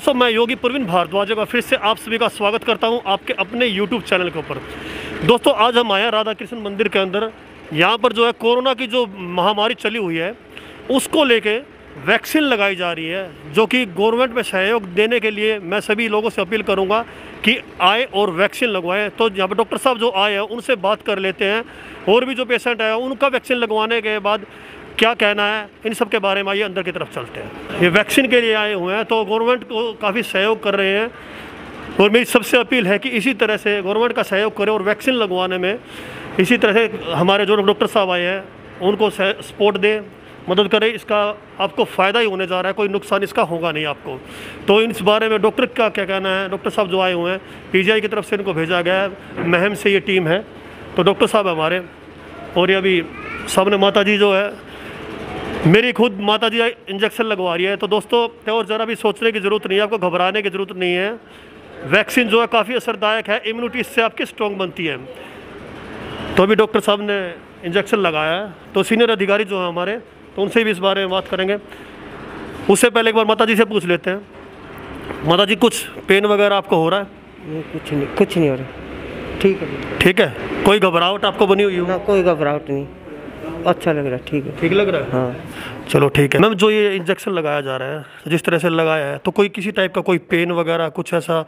दोस्तों मैं योगी प्रवीण भारद्वाज का फिर से आप सभी का स्वागत करता हूं आपके अपने यूट्यूब चैनल के ऊपर दोस्तों आज हम आए राधा कृष्ण मंदिर के अंदर यहाँ पर जो है कोरोना की जो महामारी चली हुई है उसको लेके वैक्सीन लगाई जा रही है जो कि गवर्नमेंट में सहयोग देने के लिए मैं सभी लोगों से अपील करूँगा कि आए और वैक्सीन लगवाएं तो यहाँ पर डॉक्टर साहब जो आए हैं उनसे बात कर लेते हैं और भी जो पेशेंट आए उनका वैक्सीन लगवाने के बाद क्या कहना है इन सब के बारे में आइए अंदर की तरफ चलते हैं ये वैक्सीन के लिए आए हुए हैं तो गवर्नमेंट को काफ़ी सहयोग कर रहे हैं और मेरी सबसे अपील है कि इसी तरह से गवर्नमेंट का सहयोग करें और वैक्सीन लगवाने में इसी तरह से हमारे जो डॉक्टर साहब आए हैं उनको सपोर्ट दें मदद करें इसका आपको फ़ायदा ही होने जा रहा है कोई नुकसान इसका होगा नहीं आपको तो इस बारे में डॉक्टर का क्या कहना है डॉक्टर साहब जो आए हुए हैं पीजीआई की तरफ से इनको भेजा गया है महम से ये टीम है तो डॉक्टर साहब हमारे और ये अभी सामने माता जी जो है मेरी खुद माता जी इंजेक्शन लगवा रही है तो दोस्तों और ज़रा भी सोचने की ज़रूरत नहीं है आपको घबराने की ज़रूरत नहीं है वैक्सीन जो है काफ़ी असरदायक है इम्यूनिटी इससे आपकी स्ट्रॉन्ग बनती है तो अभी डॉक्टर साहब ने इंजेक्शन लगाया है तो सीनियर अधिकारी जो हैं हमारे तो उनसे भी इस बारे में बात करेंगे उससे पहले एक बार माता जी से पूछ लेते हैं माता जी कुछ पेन वगैरह आपको हो रहा है कुछ नहीं कुछ नहीं हो रहा ठीक है ठीक है कोई घबराहट आपको बनी हुई हो कोई घबराहट नहीं अच्छा लग रहा है ठीक है ठीक लग रहा है हाँ चलो ठीक है मैम जो ये इंजेक्शन लगाया जा रहा है जिस तरह से लगाया है तो कोई किसी टाइप का कोई पेन वगैरह कुछ ऐसा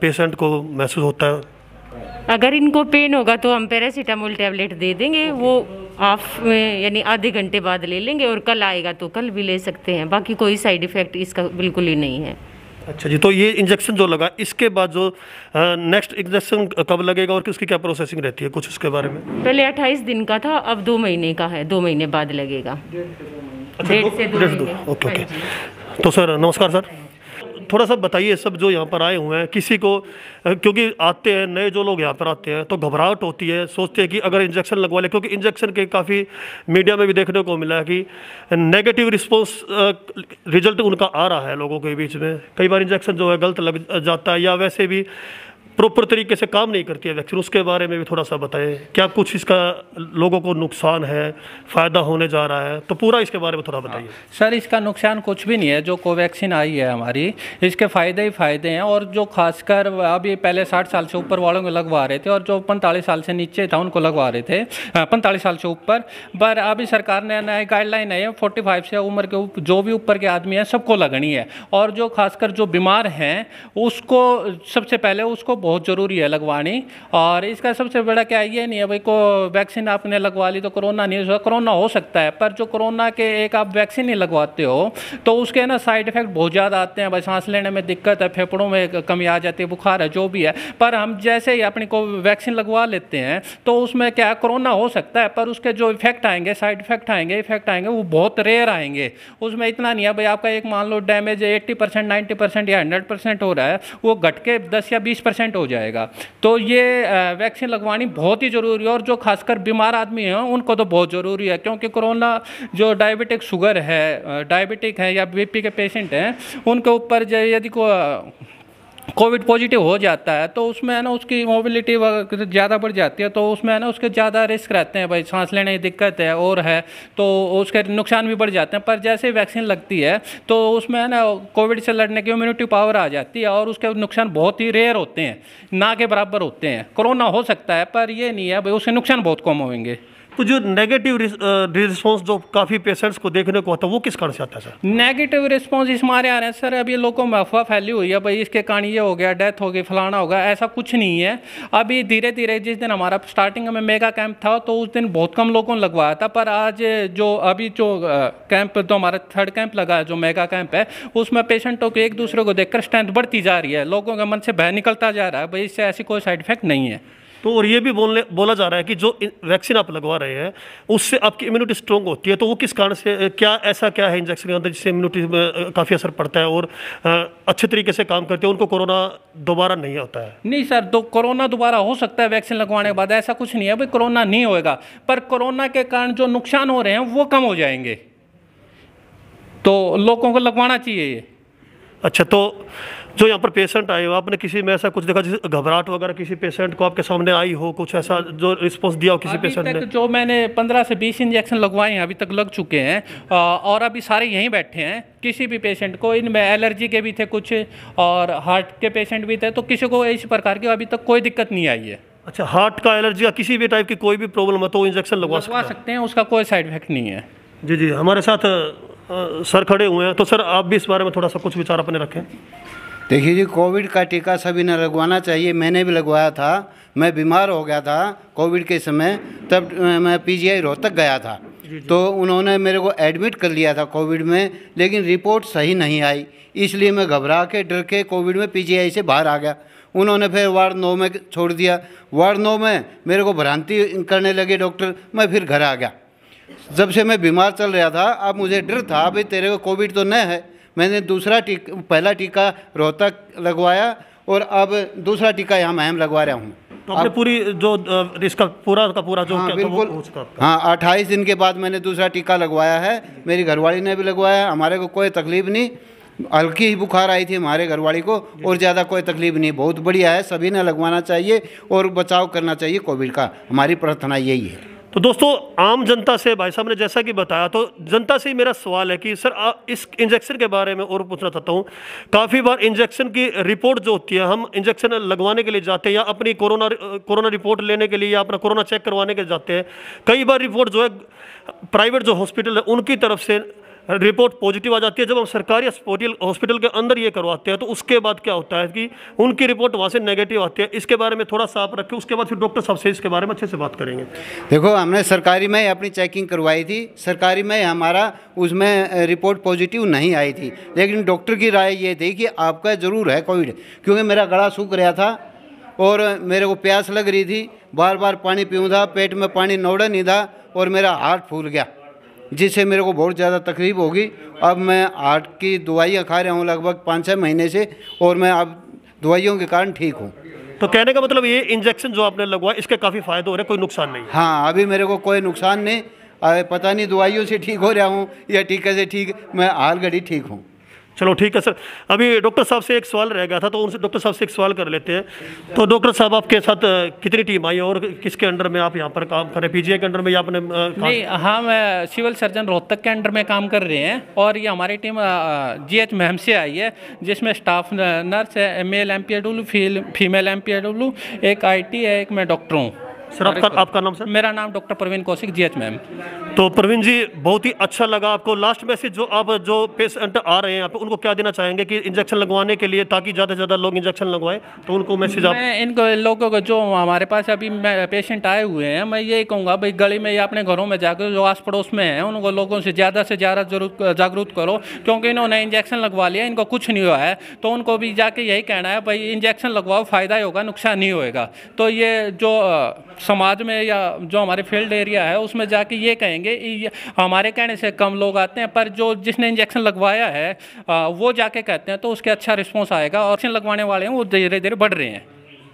पेशेंट को महसूस होता है अगर इनको पेन होगा तो हम पैरासीटामोल टैबलेट दे देंगे वो हाफ यानी आधे घंटे बाद ले लेंगे और कल आएगा तो कल भी ले सकते हैं बाकी कोई साइड इफ़ेक्ट इसका बिल्कुल ही नहीं है अच्छा जी तो ये इंजेक्शन जो लगा इसके बाद जो नेक्स्ट इंजेक्शन कब लगेगा और किसकी क्या प्रोसेसिंग रहती है कुछ उसके बारे में पहले अट्ठाईस दिन का था अब दो महीने का है दो महीने बाद लगेगा अच्छा डेढ़ से दो, दो, दो, दो ओके ओके हाँ तो सर नमस्कार सर थोड़ा सा बताइए सब जो यहाँ पर आए हुए हैं किसी को क्योंकि आते हैं नए जो लोग यहाँ पर आते हैं तो घबराहट होती है सोचते हैं कि अगर इंजेक्शन लगवा लें क्योंकि इंजेक्शन के काफ़ी मीडिया में भी देखने को मिला है कि नेगेटिव रिस्पॉन्स रिजल्ट उनका आ रहा है लोगों के बीच में कई बार इंजेक्शन जो है गलत लग जाता है या वैसे भी प्रॉपर तरीके से काम नहीं करती है वैक्सीन उसके बारे में भी थोड़ा सा बताएं क्या कुछ इसका लोगों को नुकसान है फ़ायदा होने जा रहा है तो पूरा इसके बारे में थोड़ा हाँ। बताइए सर इसका नुकसान कुछ भी नहीं है जो कोवैक्सीन आई है हमारी इसके फ़ायदे ही फ़ायदे हैं और जो खासकर अभी पहले साठ साल से ऊपर वालों को लगवा रहे थे और जो पैंतालीस साल से नीचे था उनको लगवा रहे थे हाँ, पैंतालीस साल से ऊपर पर अभी सरकार ने नए गाइडलाइन आई है फोर्टी फाइव से उम्र के जो भी ऊपर के आदमी हैं सबको लगनी है और जो खासकर जो बीमार हैं उसको सबसे पहले उसको बहुत ज़रूरी है लगवानी और इसका सबसे बड़ा क्या ये नहीं है भाई को वैक्सीन आपने लगवा ली तो कोरोना नहीं हो कोरोना हो सकता है पर जो कोरोना के एक आप वैक्सीन नहीं लगवाते हो तो उसके ना साइड इफेक्ट बहुत ज़्यादा आते हैं भाई सांस लेने में दिक्कत है फेफड़ों में कमी आ जाती है बुखार है जो भी है पर हम जैसे ही अपनी को वैक्सीन लगवा लेते हैं तो उसमें क्या कोरोना हो सकता है पर उसके जो इफेक्ट आएंगे साइड इफेक्ट आएंगे इफेक्ट आएंगे वो बहुत रेयर आएंगे उसमें इतना नहीं है भाई आपका एक मान लो damage eighty percent ninety percent या हंड्रेड परसेंट हो रहा है वो घट के दस या बीस परसेंट हो जाएगा तो ये वैक्सीन लगवानी बहुत ही ज़रूरी है और जो खासकर बीमार आदमी हैं उनको तो बहुत ज़रूरी है क्योंकि कोरोना जो डायबिटिक शुगर है डायबिटिक है या बीपी के पेशेंट हैं उनके ऊपर यदि को कोविड पॉजिटिव हो जाता है तो उसमें है ना उसकी मोबिलिटी ज़्यादा बढ़ जाती है तो उसमें है ना उसके ज़्यादा रिस्क रहते हैं भाई सांस लेने की दिक्कत है और है तो उसके नुकसान भी बढ़ जाते हैं पर जैसे वैक्सीन लगती है तो उसमें है ना कोविड से लड़ने की इम्यूनिटी पावर आ जाती है और उसके नुकसान बहुत ही रेयर होते हैं ना के बराबर होते हैं कोरोना हो सकता है पर ये नहीं है भाई उसके नुकसान बहुत कम होंगे तो जो नेगेटिव रिस्पॉन्स जो काफ़ी पेशेंट्स को देखने को होता है वो किस कारण से आता है सर नेगेटिव रिस्पॉन्स इस मारे आ रहे हैं सर अभी लोगों में अफवाह फैली हुई है भाई इसके कारण ये हो गया डेथ होगी फलाना होगा ऐसा कुछ नहीं है अभी धीरे धीरे जिस दिन हमारा स्टार्टिंग में मेगा कैंप था तो उस दिन बहुत कम लोगों ने लगवाया था पर आज जो अभी जो कैंप तो हमारा थर्ड कैंप लगा है जो मेगा कैंप है उसमें पेशेंटों को एक दूसरे को देखकर स्ट्रेंथ बढ़ती जा रही है लोगों के मन से भय निकलता जा रहा है भाई इससे ऐसी कोई साइड इफेक्ट नहीं है तो और ये भी बोलने बोला जा रहा है कि जो वैक्सीन आप लगवा रहे हैं उससे आपकी इम्यूनिटी स्ट्रॉन्ग होती है तो वो किस कारण से क्या ऐसा क्या है इंजेक्शन के अंदर जिससे इम्यूनिटी काफ़ी असर पड़ता है और अच्छे तरीके से काम करते हैं उनको कोरोना दोबारा नहीं होता है नहीं सर दो कोरोना दोबारा हो सकता है वैक्सीन लगवाने के बाद ऐसा कुछ नहीं है भाई कोरोना नहीं होएगा पर कोरोना के कारण जो नुकसान हो रहे हैं वो कम हो जाएंगे तो लोगों को लगवाना चाहिए ये अच्छा तो जो यहाँ पर पेशेंट आए हो आपने किसी में ऐसा कुछ देखा जैसे घबराहट वगैरह किसी पेशेंट को आपके सामने आई हो कुछ ऐसा जो रिस्पॉन्स दिया हो किसी पेशेंट ने जो मैंने 15 से 20 इंजेक्शन लगवाए हैं अभी तक लग चुके हैं और अभी सारे यहीं बैठे हैं किसी भी पेशेंट को इनमें एलर्जी के भी थे कुछ और हार्ट के पेशेंट भी थे तो किसी को इस प्रकार की अभी तक कोई दिक्कत नहीं आई है अच्छा हार्ट का एलर्जी या किसी भी टाइप की कोई भी प्रॉब्लम है तो इंजेक्शन लगवा सकते हैं उसका कोई साइड इफेक्ट नहीं है जी जी हमारे साथ सर खड़े हुए हैं तो सर आप भी इस बारे में थोड़ा सा कुछ विचार अपने रखें देखिए जी कोविड का टीका सभी ने लगवाना चाहिए मैंने भी लगवाया था मैं बीमार हो गया था कोविड के समय तब मैं पीजीआई रोहतक गया था जी जी। तो उन्होंने मेरे को एडमिट कर लिया था कोविड में लेकिन रिपोर्ट सही नहीं आई इसलिए मैं घबरा के डर के कोविड में पीजीआई से बाहर आ गया उन्होंने फिर वार्ड नौ में छोड़ दिया वार्ड नौ में मेरे को भ्रांति करने लगे डॉक्टर मैं फिर घर आ गया जब से मैं बीमार चल रहा था अब मुझे डर था अभी तेरे को कोविड तो नहीं है मैंने दूसरा टीक, पहला टीका रोहतक लगवाया और अब दूसरा टीका यहाँ मैम लगवा रहा हूँ तो आपने पूरी जो इसका पूरा का पूरा जो हाँ, तो बिल्कुल तो हाँ अट्ठाईस दिन के बाद मैंने दूसरा टीका लगवाया है मेरी घरवाली ने भी लगवाया हमारे को कोई तकलीफ नहीं हल्की ही बुखार आई थी हमारे घरवाली को और ज़्यादा कोई तकलीफ नहीं बहुत बढ़िया है सभी ने लगवाना चाहिए और बचाव करना चाहिए कोविड का हमारी प्रार्थना यही है तो दोस्तों आम जनता से भाई साहब ने जैसा कि बताया तो जनता से ही मेरा सवाल है कि सर आ, इस इंजेक्शन के बारे में और पूछना चाहता हूँ काफ़ी बार इंजेक्शन की रिपोर्ट जो होती है हम इंजेक्शन लगवाने के लिए जाते हैं या अपनी कोरोना कोरोना रिपोर्ट लेने के लिए या अपना कोरोना चेक करवाने के लिए जाते हैं कई बार रिपोर्ट जो है प्राइवेट जो हॉस्पिटल है उनकी तरफ से रिपोर्ट पॉजिटिव आ जाती है जब हम सरकारी हॉस्पिटल हॉस्पिटल के अंदर ये करवाते हैं तो उसके बाद क्या होता है कि उनकी रिपोर्ट वहाँ से नेगेटिव आती है इसके बारे में थोड़ा साफ रखें उसके बाद फिर डॉक्टर साहब से इसके बारे में अच्छे से बात करेंगे देखो हमने सरकारी में अपनी चेकिंग करवाई थी सरकारी में हमारा उसमें रिपोर्ट पॉजिटिव नहीं आई थी लेकिन डॉक्टर की राय ये थी कि आपका ज़रूर है कोविड क्योंकि मेरा गला सूख रहा था और मेरे को प्यास लग रही थी बार बार पानी पीऊँ था पेट में पानी नौड़ा नहीं था और मेरा हार्ट फूल गया जिससे मेरे को बहुत ज़्यादा तकलीफ होगी अब मैं हार्ट की दवाइयाँ खा रहा हूँ लगभग पाँच छः महीने से और मैं अब दवाइयों के कारण ठीक हूँ तो कहने का मतलब ये इंजेक्शन जो आपने लगवाया इसके काफ़ी फ़ायदे हो रहे कोई नुकसान नहीं हाँ अभी मेरे को कोई नुकसान नहीं पता नहीं दवाइयों से ठीक हो रहा हूँ या टीके से ठीक मैं हाल घड़ी ठीक हूँ चलो ठीक है सर अभी डॉक्टर साहब से एक सवाल रह गया था तो उनसे डॉक्टर साहब से एक सवाल कर लेते हैं तो डॉक्टर साहब आपके साथ कितनी टीम आई और किसके अंडर में आप यहाँ पर काम कर रहे पीजीए के अंडर में या अपने नहीं हाँ मैं सिविल सर्जन रोहतक के अंडर में काम कर रहे हैं और ये हमारी टीम जी एच मैम से आई है जिसमें स्टाफ नर्स है male M P female M P एक आई है एक मैं डॉक्टर हूँ सर आपका आपका नाम सर मेरा नाम डॉक्टर प्रवीण कौशिक जी एच मैम तो प्रवीण जी बहुत ही अच्छा लगा आपको लास्ट मैसेज जो आप जो पेशेंट आ रहे हैं आप उनको क्या देना चाहेंगे कि इंजेक्शन लगवाने के लिए ताकि ज़्यादा से ज़्यादा लोग इंजेक्शन लगवाएं तो उनको मैसेज आप इनको लोगों को जो हमारे पास अभी पेशेंट आए हुए हैं मैं यही कहूँगा भाई गली में या अपने घरों में जाकर जो आस पड़ोस में हैं उनको लोगों से ज़्यादा से ज़्यादा जागरूक करो क्योंकि इन्होंने इंजेक्शन लगवा लिया इनको कुछ नहीं हुआ है तो उनको भी जाके यही कहना है भाई इंजेक्शन लगवाओ फ़ायदा ही होगा नुकसान नहीं होएगा तो ये जो समाज में या जो हमारे फील्ड एरिया है उसमें जाके ये कहेंगे हमारे कहने से कम लोग आते हैं पर जो जिसने इंजेक्शन लगवाया है वो जाके कहते हैं तो उसके अच्छा रिस्पॉन्स आएगा और लगवाने वाले हैं वो धीरे धीरे बढ़ रहे हैं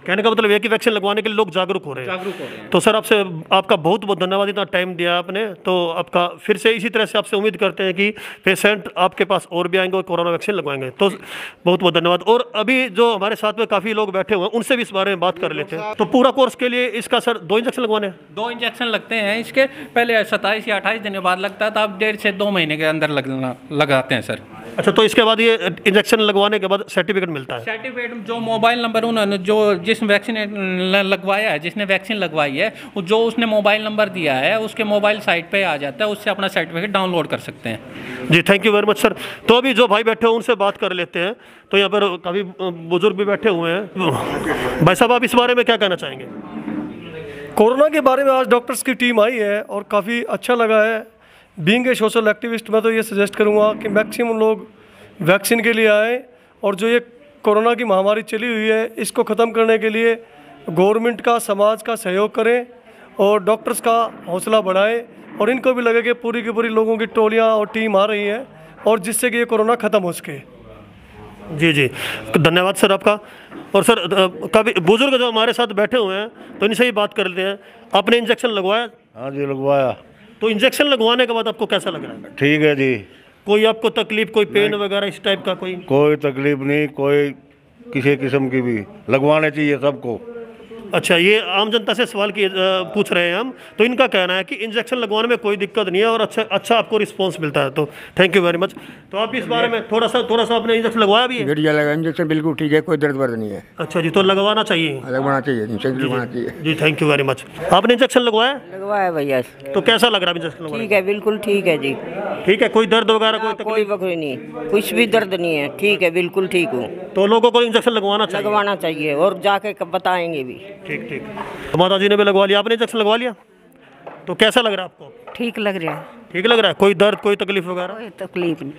कहने का मतलब ये कि वैक्सीन लगवाने के लिए लोग जागरूक हो रहे हैं जागरूक हो रहे हैं तो सर आपसे आपका बहुत बहुत धन्यवाद इतना टाइम दिया आपने तो आपका फिर से इसी तरह से आपसे उम्मीद करते हैं कि पेशेंट आपके पास और भी आएंगे और कोरोना वैक्सीन लगवाएंगे तो बहुत बहुत धन्यवाद और अभी जो हमारे साथ में काफ़ी लोग बैठे हुए हैं उनसे भी इस बारे में बात कर लेते हैं तो पूरा कोर्स के लिए इसका सर दो इंजेक्शन लगवाने दो इंजेक्शन लगते हैं इसके पहले सत्ताईस या अट्ठाईस दिन बाद लगता है तो आप डेढ़ से दो महीने के अंदर लगना लगाते हैं सर अच्छा तो इसके बाद ये इंजेक्शन लगवाने के बाद सर्टिफिकेट मिलता है सर्टिफिकेट जो मोबाइल नंबर उन्होंने जो जिस वैक्सीन लगवाया है जिसने वैक्सीन लगवाई है जो उसने मोबाइल नंबर दिया है उसके मोबाइल साइट पे आ जाता है उससे अपना सर्टिफिकेट डाउनलोड कर सकते हैं जी thank you very much sir तो अभी जो भाई बैठे हैं उनसे बात कर लेते हैं तो यहाँ पर काफ़ी बुजुर्ग भी बैठे हुए हैं भाई साहब आप इस बारे में क्या कहना चाहेंगे कोरोना के बारे में आज डॉक्टर्स की टीम आई है और काफ़ी अच्छा लगा है बींग ए सोशल एक्टिविस्ट मैं तो ये सजेस्ट करूँगा कि मैक्सिमम लोग वैक्सीन के लिए आए और जो ये कोरोना की महामारी चली हुई है इसको ख़त्म करने के लिए गवर्नमेंट का समाज का सहयोग करें और डॉक्टर्स का हौसला बढ़ाएं और इनको भी लगे कि पूरी की पूरी लोगों की टोलियां और टीम आ रही है और जिससे कि ये कोरोना ख़त्म हो सके जी जी धन्यवाद सर आपका और सर कभी बुज़ुर्ग जो हमारे साथ बैठे हुए हैं तो इनसे ही बात कर लेते हैं आपने इंजेक्शन लगवाया हाँ जी लगवाया तो इंजेक्शन लगवाने के बाद आपको कैसा लग रहा है ठीक है जी कोई आपको तकलीफ कोई पेन वगैरह इस टाइप का कोई कोई तकलीफ नहीं कोई किसी किस्म की भी लगवाने चाहिए सबको अच्छा ये आम जनता से सवाल की पूछ रहे हैं हम तो इनका कहना है कि इंजेक्शन लगवाने में कोई दिक्कत नहीं है और अच्छा अच्छा आपको रिस्पॉन्स मिलता है तो थैंक यू वेरी मच तो आप इस बारे में थोड़ा सा थोड़ा सा आपने इंजेक्शन लगवाया भी है लगा इंजेक्शन बिल्कुल ठीक है कोई दर्द वर्द नहीं है अच्छा जी तो लगवाना चाहिए लगवाना चाहिए इंजेक्शन लगवाना चाहिए जी थैंक यू वेरी मच आपने इंजेक्शन लगवाया लगवाया भैया तो कैसा लग रहा है इंजेक्शन ठीक है बिल्कुल ठीक है जी ठीक है कोई दर्द वगैरह कोई हाँ, कोई नहीं कुछ भी दर्द नहीं है ठीक है बिल्कुल ठीक हूँ तो लोगों को इंजेक्शन लगवाना चाहिए लगवाना चाहिए और जाके बताएंगे भी ठीक ठीक तो माता जी ने भी लगवा लिया आपने इंजेक्शन लगवा लिया तो कैसा लग रहा है आपको ठीक लग रहा है ठीक लग रहा है कोई दर्द कोई तकलीफ वगैरह कोई तकलीफ नहीं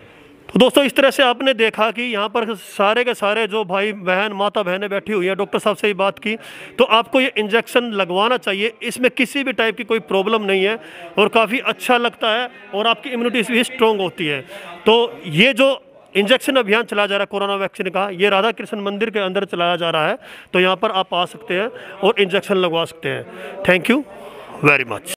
तो दोस्तों इस तरह से आपने देखा कि यहाँ पर सारे के सारे जो भाई बहन माता बहनें बैठी हुई हैं डॉक्टर साहब से ही बात की तो आपको ये इंजेक्शन लगवाना चाहिए इसमें किसी भी टाइप की कोई प्रॉब्लम नहीं है और काफ़ी अच्छा लगता है और आपकी इम्यूनिटी भी स्ट्रॉन्ग होती है तो ये जो इंजेक्शन अभियान चलाया जा रहा है कोरोना वैक्सीन का ये राधा कृष्ण मंदिर के अंदर चलाया जा रहा है तो यहाँ पर आप आ सकते हैं और इंजेक्शन लगवा सकते हैं थैंक यू वेरी मच